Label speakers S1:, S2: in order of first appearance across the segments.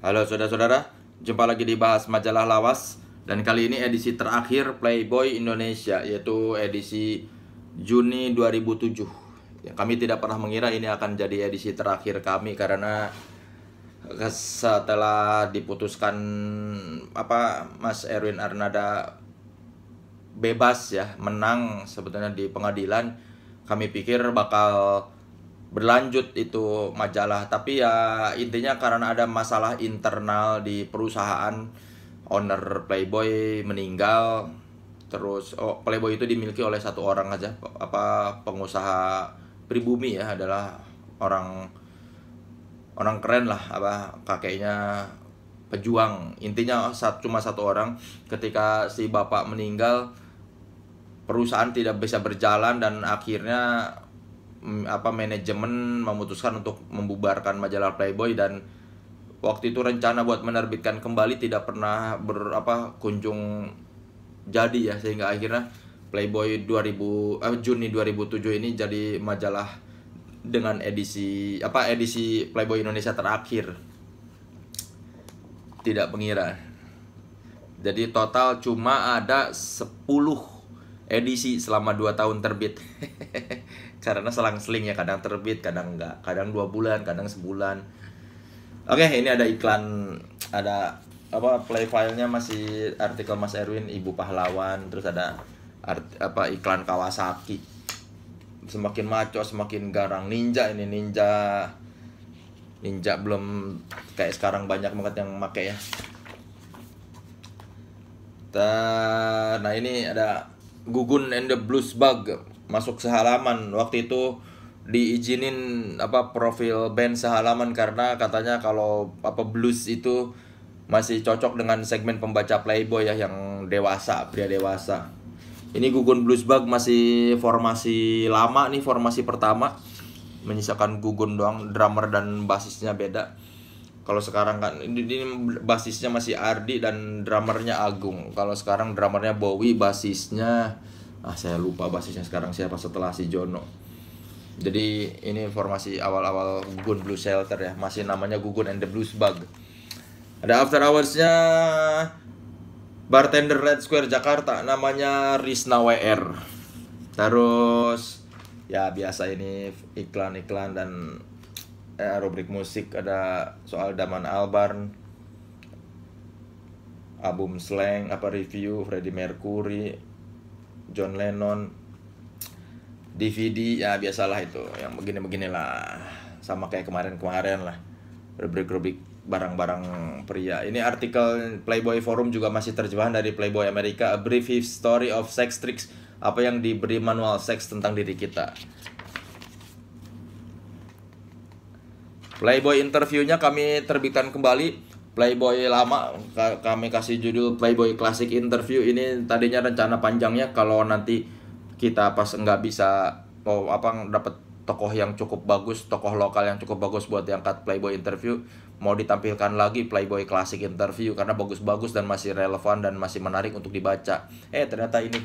S1: Halo saudara-saudara, jumpa lagi di Bahas Majalah Lawas dan kali ini edisi terakhir Playboy Indonesia yaitu edisi Juni 2007. Ya, kami tidak pernah mengira ini akan jadi edisi terakhir kami karena setelah diputuskan apa Mas Erwin Arnada bebas ya menang sebetulnya di pengadilan kami pikir bakal berlanjut itu majalah tapi ya intinya karena ada masalah internal di perusahaan owner Playboy meninggal terus oh, Playboy itu dimiliki oleh satu orang aja apa pengusaha pribumi ya adalah orang orang keren lah apa kakeknya pejuang intinya satu cuma satu orang ketika si bapak meninggal perusahaan tidak bisa berjalan dan akhirnya apa manajemen memutuskan untuk membubarkan majalah Playboy dan waktu itu rencana buat menerbitkan kembali tidak pernah berapa kunjung jadi ya sehingga akhirnya Playboy 2000 eh, Juni 2007 ini jadi majalah dengan edisi apa edisi Playboy Indonesia terakhir tidak mengira jadi total cuma ada 10 edisi selama 2 tahun terbit karena selang-seling ya kadang terbit kadang enggak kadang dua bulan kadang sebulan oke ini ada iklan ada apa play filenya masih artikel Mas Erwin ibu pahlawan terus ada art, apa iklan Kawasaki semakin maco semakin garang ninja ini ninja ninja belum kayak sekarang banyak banget yang pakai ya nah ini ada Gugun and the Blues Bug masuk sehalaman waktu itu diizinin apa profil band sehalaman karena katanya kalau apa blues itu masih cocok dengan segmen pembaca Playboy ya yang dewasa pria dewasa ini Gugun Blues Bug masih formasi lama nih formasi pertama menyisakan Gugun doang drummer dan basisnya beda kalau sekarang kan ini, basisnya masih Ardi dan drummernya Agung. Kalau sekarang drummernya Bowie, basisnya ah saya lupa basisnya sekarang siapa setelah si Jono. Jadi ini informasi awal-awal Gugun Blue Shelter ya, masih namanya Gugun and the Blues Bug. Ada after hoursnya bartender Red Square Jakarta namanya Risna WR. Terus ya biasa ini iklan-iklan dan eh, rubrik musik ada soal Daman Albarn album Slang apa review Freddie Mercury John Lennon DVD ya biasalah itu yang begini-begini lah sama kayak kemarin-kemarin lah rubrik-rubrik barang-barang pria ini artikel Playboy Forum juga masih terjemahan dari Playboy Amerika A Brief History of Sex Tricks apa yang diberi manual seks tentang diri kita Playboy interviewnya kami terbitkan kembali. Playboy lama kami kasih judul Playboy Classic Interview ini tadinya rencana panjangnya kalau nanti kita pas nggak bisa oh, apa dapat tokoh yang cukup bagus, tokoh lokal yang cukup bagus buat diangkat Playboy interview, mau ditampilkan lagi Playboy Classic interview karena bagus-bagus dan masih relevan dan masih menarik untuk dibaca. Eh ternyata ini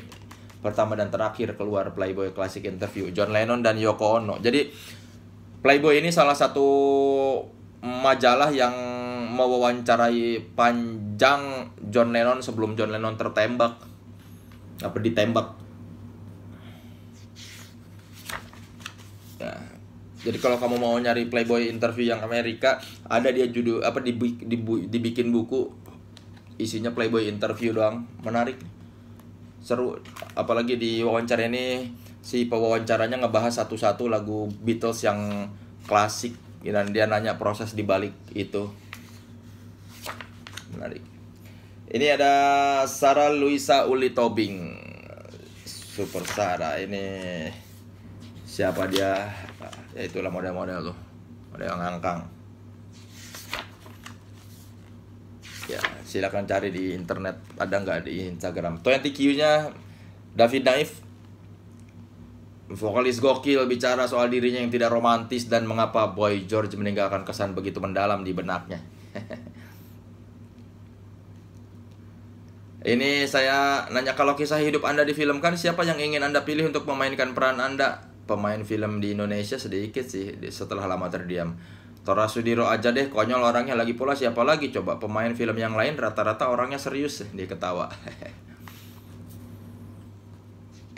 S1: pertama dan terakhir keluar Playboy Classic interview John Lennon dan Yoko Ono. Jadi Playboy ini salah satu majalah yang mewawancarai panjang John Lennon sebelum John Lennon tertembak apa ditembak nah, jadi kalau kamu mau nyari Playboy interview yang Amerika ada dia judul apa dibu, dibikin buku isinya Playboy interview doang menarik seru apalagi di wawancara ini si pewawancaranya ngebahas satu-satu lagu Beatles yang klasik dan dia nanya proses di balik itu menarik ini ada Sarah Luisa Uli Tobing Super Sarah ini siapa dia ya itulah model-model tuh model yang ngangkang ya silakan cari di internet ada nggak di Instagram 20Q nya David Naif Vokalis gokil bicara soal dirinya yang tidak romantis dan mengapa Boy George meninggalkan kesan begitu mendalam di benaknya. Ini saya nanya kalau kisah hidup Anda difilmkan, siapa yang ingin Anda pilih untuk memainkan peran Anda? Pemain film di Indonesia sedikit sih setelah lama terdiam. Tora Sudiro aja deh, konyol orangnya lagi pula siapa lagi coba pemain film yang lain rata-rata orangnya serius dia ketawa.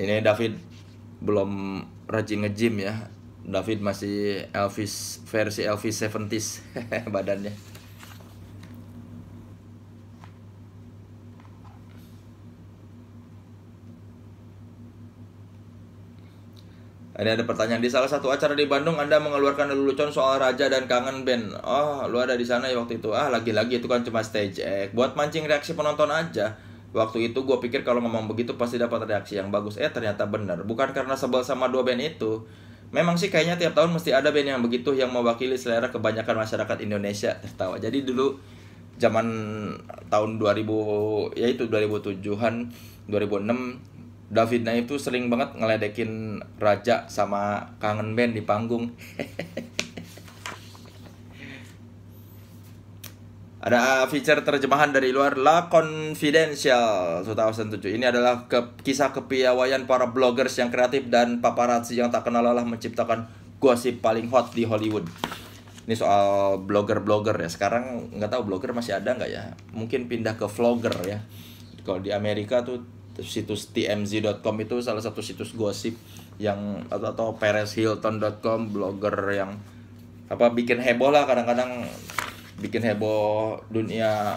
S1: Ini David belum rajin nge-gym ya. David masih Elvis versi Elvis 70s badannya. Ini ada pertanyaan di salah satu acara di Bandung Anda mengeluarkan lelucon soal Raja dan Kangen Band. Oh, lu ada di sana ya waktu itu. Ah, lagi-lagi itu kan cuma stage act. Buat mancing reaksi penonton aja Waktu itu gue pikir kalau ngomong begitu pasti dapat reaksi yang bagus. Eh ternyata bener. Bukan karena sebel sama dua band itu. Memang sih kayaknya tiap tahun mesti ada band yang begitu yang mewakili selera kebanyakan masyarakat Indonesia. Tertawa. Jadi dulu zaman tahun 2000 yaitu 2007-an 2006 David Naif tuh sering banget ngeledekin Raja sama Kangen Band di panggung. Ada feature terjemahan dari luar La Confidential 2007. Ini adalah ke kisah kepiawaian para bloggers yang kreatif dan paparazzi yang tak kenal lelah menciptakan gosip paling hot di Hollywood. Ini soal blogger-blogger ya. Sekarang nggak tahu blogger masih ada nggak ya? Mungkin pindah ke vlogger ya. Kalau di Amerika tuh situs tmz.com itu salah satu situs gosip yang atau, atau pereshilton.com blogger yang apa bikin heboh lah kadang-kadang bikin heboh dunia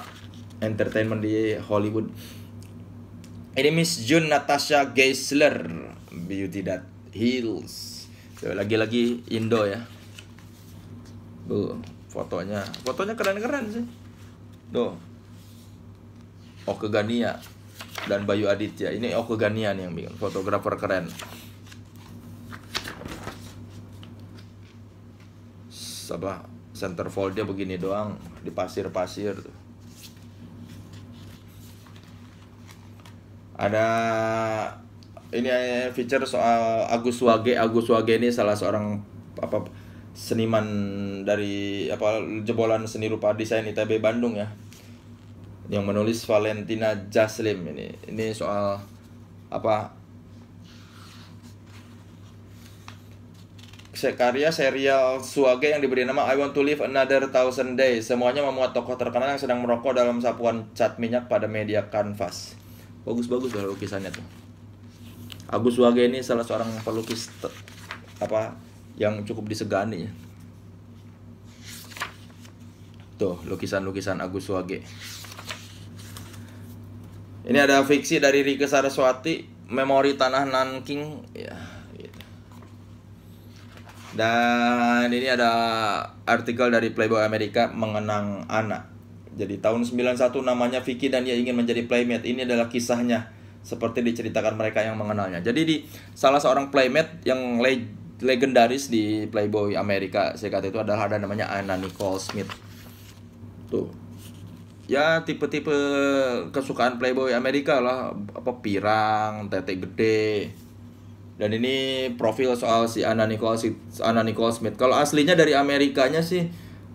S1: entertainment di Hollywood. Ini Miss June Natasha Geisler, Beauty That Heals. Lagi-lagi Indo ya. Tuh, fotonya. Fotonya keren-keren sih. Tuh. Oke Gania dan Bayu Aditya. Ini Oke Gania nih yang bikin fotografer keren. Sabah center centerfoldnya begini doang di pasir-pasir tuh. Ada ini eh, feature soal Agus Wage. Agus Wage ini salah seorang apa seniman dari apa jebolan seni rupa desain ITB Bandung ya. Yang menulis Valentina Jaslim ini. Ini soal apa karya serial Suage yang diberi nama I Want to Live Another Thousand Days. Semuanya memuat tokoh terkenal yang sedang merokok dalam sapuan cat minyak pada media kanvas. Bagus-bagus lah lukisannya tuh. Agus Suage ini salah seorang pelukis apa yang cukup disegani. Ya. Tuh, lukisan-lukisan Agus Suage. Ini ada fiksi dari Rike Saraswati, Memori Tanah Nanking. Ya, dan ini ada artikel dari Playboy Amerika mengenang anak. Jadi tahun 91 namanya Vicky dan dia ingin menjadi playmate. Ini adalah kisahnya seperti diceritakan mereka yang mengenalnya. Jadi di salah seorang playmate yang le legendaris di Playboy Amerika serikat itu adalah ada namanya Anna Nicole Smith. Tuh. Ya tipe-tipe kesukaan Playboy Amerika lah apa pirang, tete gede, dan ini profil soal si Anna Nicole, si Anna Nicole Smith. Kalau aslinya dari Amerikanya sih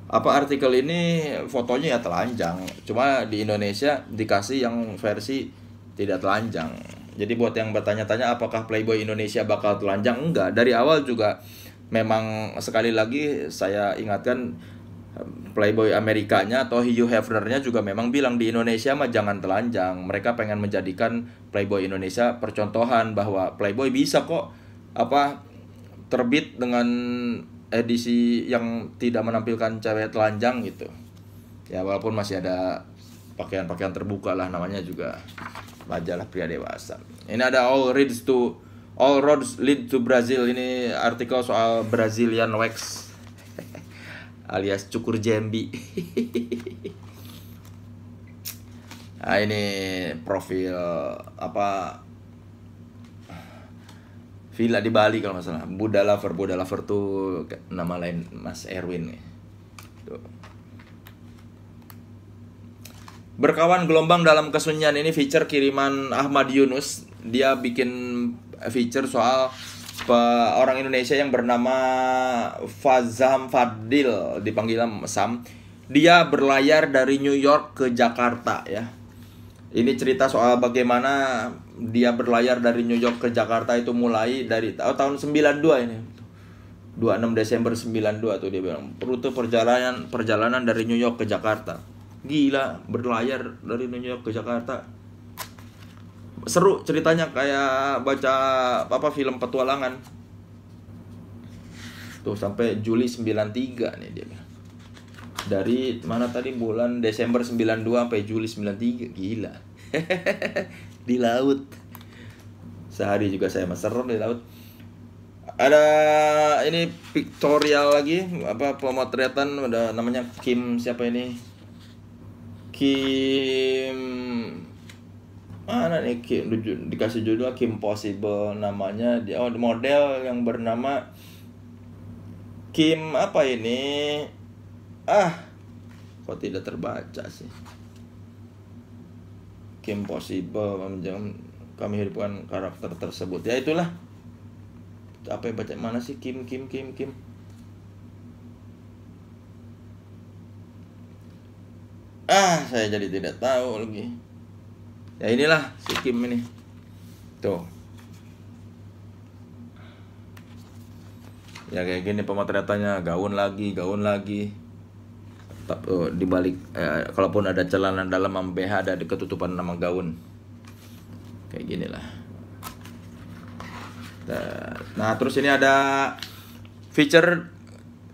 S1: apa artikel ini fotonya ya telanjang. Cuma di Indonesia dikasih yang versi tidak telanjang. Jadi buat yang bertanya-tanya apakah Playboy Indonesia bakal telanjang? Enggak, dari awal juga memang sekali lagi saya ingatkan Playboy Amerikanya atau Hugh Hefner-nya juga memang bilang di Indonesia mah jangan telanjang. Mereka pengen menjadikan Playboy Indonesia percontohan bahwa Playboy bisa kok apa terbit dengan edisi yang tidak menampilkan cewek telanjang gitu. Ya walaupun masih ada pakaian-pakaian terbuka lah namanya juga majalah pria dewasa. Ini ada All Reads to All Roads Lead to Brazil. Ini artikel soal Brazilian Wax alias cukur jambi. nah, ini profil apa villa di Bali kalau masalah Buddha Lover, Buddha Lover tuh nama lain Mas Erwin nih. Tuh. Berkawan gelombang dalam kesunyian ini feature kiriman Ahmad Yunus. Dia bikin feature soal orang Indonesia yang bernama Fazam Fadil dipanggil Sam. Dia berlayar dari New York ke Jakarta ya. Ini cerita soal bagaimana dia berlayar dari New York ke Jakarta itu mulai dari oh, tahun 92 ini. 26 Desember 92 tuh dia bilang rute perjalanan perjalanan dari New York ke Jakarta. Gila, berlayar dari New York ke Jakarta seru ceritanya kayak baca apa film petualangan tuh sampai Juli 93 nih dia dari mana tadi bulan Desember 92 sampai Juli 93 gila di laut sehari juga saya serem di laut ada ini pictorial lagi apa pemotretan ada namanya Kim siapa ini Kim Ah, anak nih Kim, dikasih judul Kim Possible namanya dia oh, model yang bernama Kim apa ini ah kok tidak terbaca sih Kim Possible kami hidupkan karakter tersebut ya itulah apa yang baca mana sih Kim Kim Kim Kim ah saya jadi tidak tahu lagi ya inilah si Kim ini tuh ya kayak gini pemotretannya gaun lagi gaun lagi tapi oh, dibalik eh, kalaupun ada celana dalam membeh BH ada ketutupan nama gaun kayak gini lah nah, nah terus ini ada feature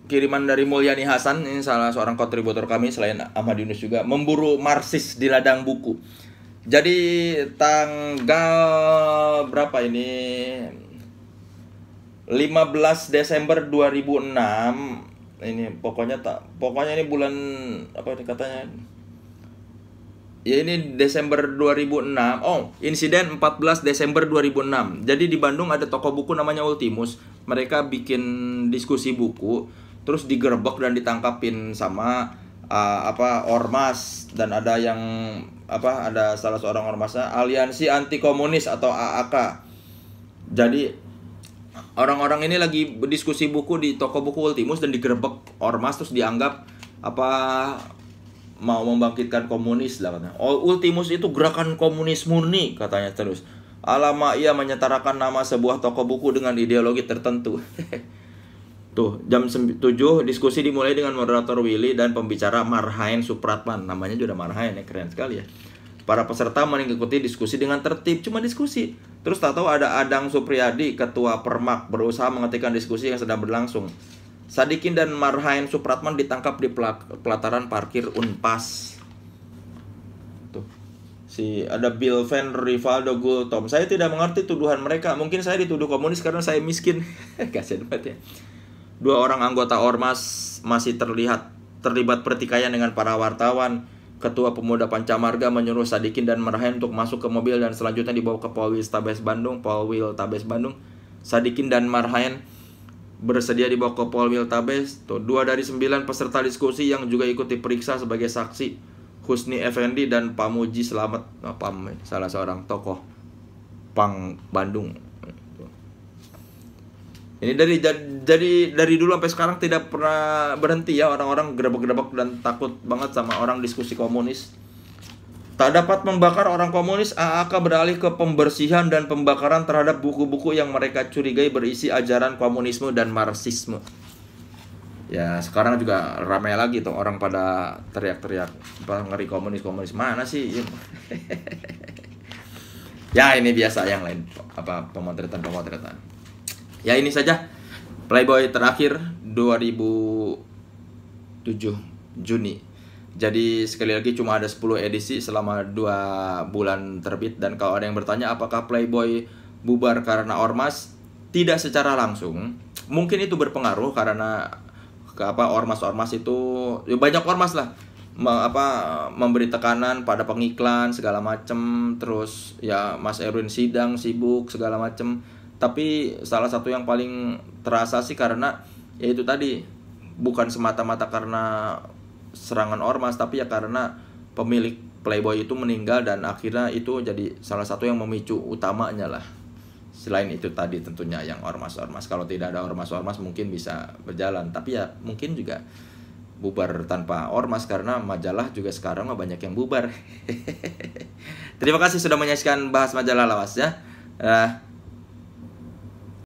S1: kiriman dari Mulyani Hasan ini salah seorang kontributor kami selain Ahmad Yunus juga memburu marsis di ladang buku jadi tanggal berapa ini? 15 Desember 2006 ini pokoknya tak pokoknya ini bulan apa ini katanya ya ini Desember 2006 oh insiden 14 Desember 2006 jadi di Bandung ada toko buku namanya Ultimus mereka bikin diskusi buku terus digerebek dan ditangkapin sama uh, apa ormas dan ada yang apa ada salah seorang ormasnya aliansi anti komunis atau AAK jadi orang-orang ini lagi berdiskusi buku di toko buku Ultimus dan digerebek ormas terus dianggap apa mau membangkitkan komunis lah katanya oh, Ultimus itu gerakan komunis murni katanya terus Alama ia menyetarakan nama sebuah toko buku dengan ideologi tertentu Tuh, jam 7 diskusi dimulai dengan moderator Willy dan pembicara Marhain Supratman. Namanya juga Marhain ya, keren sekali ya. Para peserta mengikuti diskusi dengan tertib, cuma diskusi. Terus tak tahu ada Adang Supriyadi, ketua Permak, berusaha menghentikan diskusi yang sedang berlangsung. Sadikin dan Marhain Supratman ditangkap di pelataran parkir Unpas. Tuh. Si ada Bill Van Rivaldo Gultom. Saya tidak mengerti tuduhan mereka. Mungkin saya dituduh komunis karena saya miskin. Kasian banget ya. Dua orang anggota ormas masih terlihat terlibat pertikaian dengan para wartawan. Ketua Pemuda Pancamarga menyuruh Sadikin dan Marhain untuk masuk ke mobil dan selanjutnya dibawa ke Tabes Bandung, Polwil Tabes Bandung. Sadikin dan Marhain bersedia dibawa ke Polwil Tabes Tuh, dua dari sembilan peserta diskusi yang juga ikut diperiksa sebagai saksi Husni Effendi dan Pamuji selamat Oh, Pam, salah seorang tokoh Pang Bandung. Ini dari dari dari dulu sampai sekarang tidak pernah berhenti ya orang-orang gerabak-gerabak dan takut banget sama orang diskusi komunis. Tak dapat membakar orang komunis, AAK beralih ke pembersihan dan pembakaran terhadap buku-buku yang mereka curigai berisi ajaran komunisme dan marxisme. Ya, sekarang juga ramai lagi tuh orang pada teriak-teriak, ngeri komunis-komunis. Mana sih? ya, ini biasa yang lain apa pemotretan-pemotretan ya ini saja Playboy terakhir 2007 Juni jadi sekali lagi cuma ada 10 edisi selama 2 bulan terbit dan kalau ada yang bertanya apakah Playboy bubar karena ormas tidak secara langsung mungkin itu berpengaruh karena ke apa ormas-ormas itu ya banyak ormas lah me, apa memberi tekanan pada pengiklan segala macem terus ya Mas Erwin sidang sibuk segala macem tapi salah satu yang paling terasa sih karena yaitu tadi bukan semata-mata karena serangan ormas tapi ya karena pemilik Playboy itu meninggal dan akhirnya itu jadi salah satu yang memicu utamanya lah selain itu tadi tentunya yang ormas-ormas kalau tidak ada ormas-ormas mungkin bisa berjalan tapi ya mungkin juga bubar tanpa ormas karena majalah juga sekarang banyak yang bubar terima kasih sudah menyaksikan bahas majalah lawas ya uh,